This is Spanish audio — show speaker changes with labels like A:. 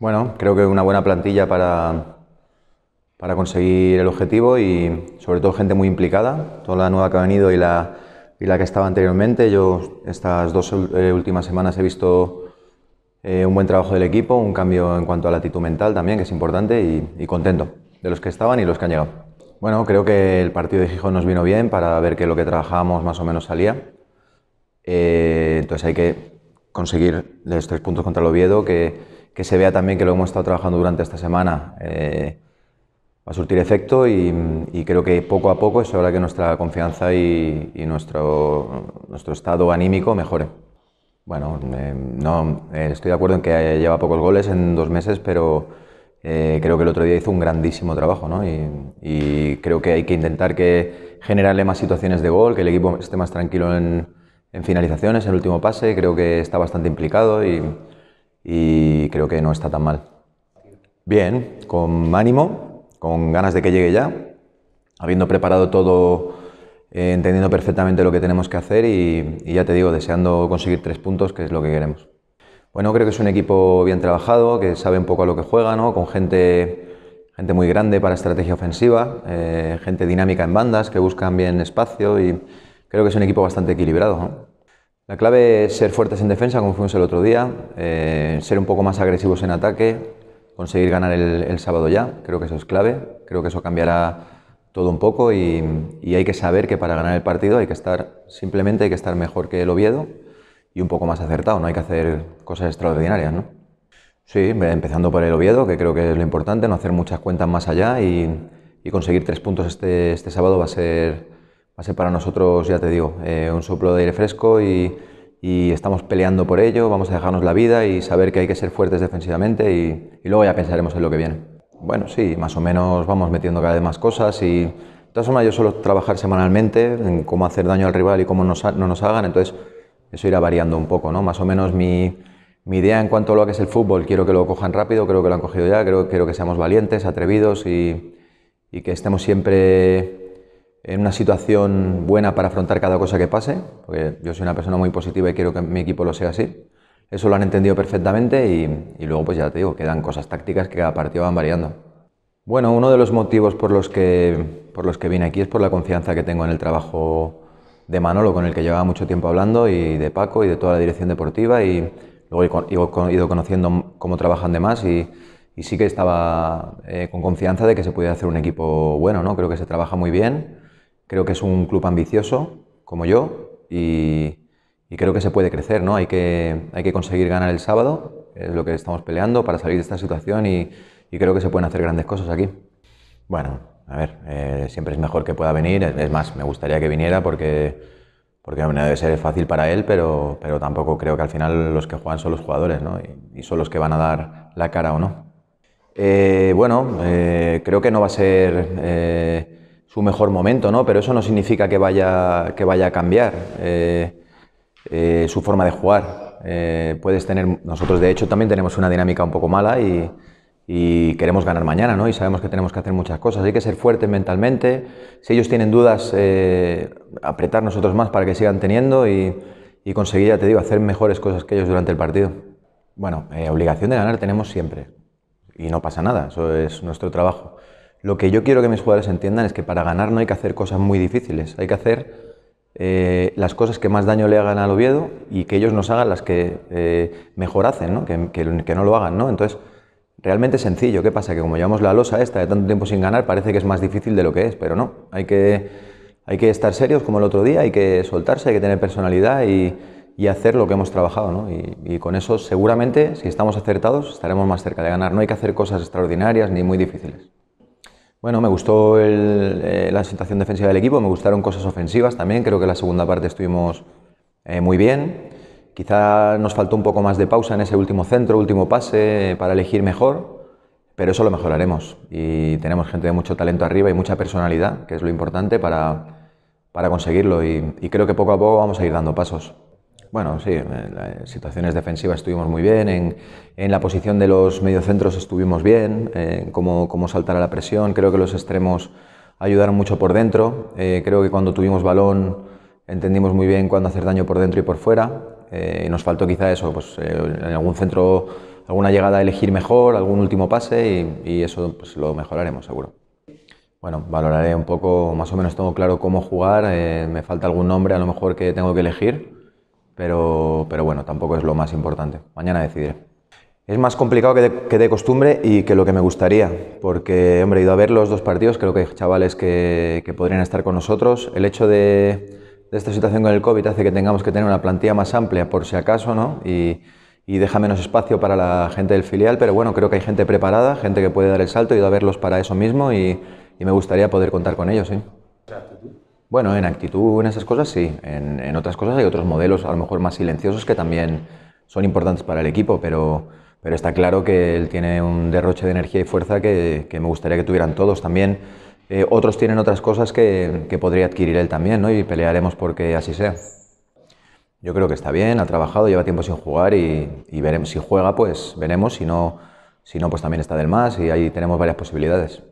A: Bueno, creo que una buena plantilla para, para conseguir el objetivo y sobre todo gente muy implicada, toda la nueva que ha venido y la, la que estaba anteriormente. Yo estas dos eh, últimas semanas he visto eh, un buen trabajo del equipo, un cambio en cuanto a la actitud mental también, que es importante, y, contento de los que estaban y los que han llegado. Bueno, creo que el partido de Gijón nos vino bien para ver que lo que trabajábamos más o menos salía. Eh, entonces hay que conseguir los tres puntos contra el Oviedo, que que se vea también que lo hemos estado trabajando durante esta semana eh, va a surtir efecto y, creo que poco a poco eso hará que nuestra confianza y, nuestro, nuestro estado anímico mejore. Bueno, eh, no, eh, estoy de acuerdo en que lleva pocos goles en dos meses, pero creo que el otro día hizo un grandísimo trabajo ¿no? y, creo que hay que intentar que generarle más situaciones de gol, que el equipo esté más tranquilo en, en finalizaciones, en el último pase, creo que está bastante implicado y y creo que no está tan mal. Bien, con ánimo, con ganas de que llegue ya, habiendo preparado todo, eh, entendiendo perfectamente lo que tenemos que hacer y, ya te digo, deseando conseguir tres puntos, que es lo que queremos. Bueno, creo que es un equipo bien trabajado, que sabe un poco a lo que juega, ¿no? con gente, gente muy grande para estrategia ofensiva, eh, gente dinámica en bandas que buscan bien espacio y creo que es un equipo bastante equilibrado. ¿no? La clave es ser fuertes en defensa, como fuimos el otro día, eh, ser un poco más agresivos en ataque, conseguir ganar el, sábado ya, creo que eso es clave, creo que eso cambiará todo un poco y, hay que saber que para ganar el partido hay que estar, simplemente hay que estar mejor que el Oviedo y un poco más acertado, no hay que hacer cosas extraordinarias, ¿no? Sí, empezando por el Oviedo, que creo que es lo importante, no hacer muchas cuentas más allá y, conseguir tres puntos este, este sábado va a ser va a ser para nosotros, ya te digo, eh, un soplo de aire fresco y, estamos peleando por ello, vamos a dejarnos la vida y saber que hay que ser fuertes defensivamente y, luego ya pensaremos en lo que viene. Bueno, sí, más o menos vamos metiendo cada vez más cosas y de todas formas yo suelo trabajar semanalmente en cómo hacer daño al rival y cómo no nos hagan, entonces eso irá variando un poco, ¿no? Más o menos mi, idea en cuanto a lo que es el fútbol, quiero que lo cojan rápido, creo que lo han cogido ya, creo, quiero que seamos valientes, atrevidos y, y que estemos siempre en una situación buena para afrontar cada cosa que pase, porque yo soy una persona muy positiva y quiero que mi equipo lo sea así. Eso lo han entendido perfectamente y, y luego pues ya te digo, quedan cosas tácticas que cada partido van variando. Bueno, uno de los motivos por los que, por los que vine aquí es por la confianza que tengo en el trabajo de Manolo, con el que llevaba mucho tiempo hablando, y de Paco y de toda la dirección deportiva, y luego he ido conociendo cómo trabajan demás y, y sí que estaba eh, con confianza de que se podía hacer un equipo bueno, ¿no? Creo que se trabaja muy bien Creo que es un club ambicioso, como yo, y, creo que se puede crecer, ¿no? Hay que, hay que conseguir ganar el sábado, es lo que estamos peleando para salir de esta situación y, creo que se pueden hacer grandes cosas aquí. Bueno, a ver, eh, siempre es mejor que pueda venir, es más, me gustaría que viniera porque, porque no debe ser fácil para él, pero, pero tampoco creo que al final los que juegan son los jugadores, ¿no? Y, son los que van a dar la cara o no. Eh, bueno, eh, creo que no va a ser su mejor momento, ¿no? Pero eso no significa que vaya, que vaya a cambiar eh, eh, su forma de jugar. Eh, puedes tener, nosotros de hecho también tenemos una dinámica un poco mala y, queremos ganar mañana, ¿no? Y sabemos que tenemos que hacer muchas cosas. Hay que ser fuertes mentalmente. Si ellos tienen dudas, apretar nosotros más para que sigan teniendo y, conseguir, ya te digo, hacer mejores cosas que ellos durante el partido. Bueno, obligación de ganar tenemos siempre. Y no pasa nada, eso es nuestro trabajo. Lo que yo quiero que mis jugadores entiendan es que para ganar no hay que hacer cosas muy difíciles, hay que hacer eh, las cosas que más daño le hagan al Oviedo y que ellos nos hagan las que eh, mejor hacen, ¿no? Que, no lo hagan. ¿no? Entonces, realmente sencillo. ¿Qué pasa? Que como llevamos la losa esta de tanto tiempo sin ganar, parece que es más difícil de lo que es, pero no. Hay que, hay que estar serios como el otro día, hay que soltarse, hay que tener personalidad y, hacer lo que hemos trabajado. y, con eso seguramente, si estamos acertados, estaremos más cerca de ganar. No hay que hacer cosas extraordinarias ni muy difíciles. Bueno, me gustó eh, la situación defensiva del equipo, me gustaron cosas ofensivas también, creo que la segunda parte estuvimos eh, muy bien. Quizá nos faltó un poco más de pausa en ese último centro, último pase, eh, para elegir mejor, pero eso lo mejoraremos. Y tenemos gente de mucho talento arriba y mucha personalidad, que es lo importante para, conseguirlo. y creo que poco a poco vamos a ir dando pasos. Bueno, sí, en situaciones defensivas estuvimos muy bien, en, la posición de los mediocentros estuvimos bien, en cómo, cómo, saltar a la presión, creo que los extremos ayudaron mucho por dentro, eh, creo que cuando tuvimos balón entendimos muy bien cuándo hacer daño por dentro y por fuera, eh, nos faltó quizá eso, pues eh, en algún centro, alguna llegada a elegir mejor, algún último pase y, eso pues, lo mejoraremos seguro. Bueno, valoraré un poco, más o menos tengo claro cómo jugar, me falta algún nombre a lo mejor que tengo que elegir, pero, pero bueno, tampoco es lo más importante. Mañana decidiré. Es más complicado que de, costumbre y que lo que me gustaría, porque, hombre, he ido a ver los dos partidos, creo que hay chavales que, podrían estar con nosotros. El hecho de, esta situación con el COVID hace que tengamos que tener una plantilla más amplia, por si acaso, ¿no? Y, deja menos espacio para la gente del filial, pero bueno, creo que hay gente preparada, gente que puede dar el salto, he ido a verlos para eso mismo y, me gustaría poder contar con ellos, ¿eh? Bueno, en actitud, en esas cosas sí. En, otras cosas hay otros modelos, a lo mejor más silenciosos, que también son importantes para el equipo, pero, pero está claro que él tiene un derroche de energía y fuerza que, me gustaría que tuvieran todos también. Eh, otros tienen otras cosas que, podría adquirir él también, ¿no? Y pelearemos porque así sea. Yo creo que está bien, ha trabajado, lleva tiempo sin jugar y, veremos. Si juega, pues veremos. Si no, si no, pues también está del más y ahí tenemos varias posibilidades.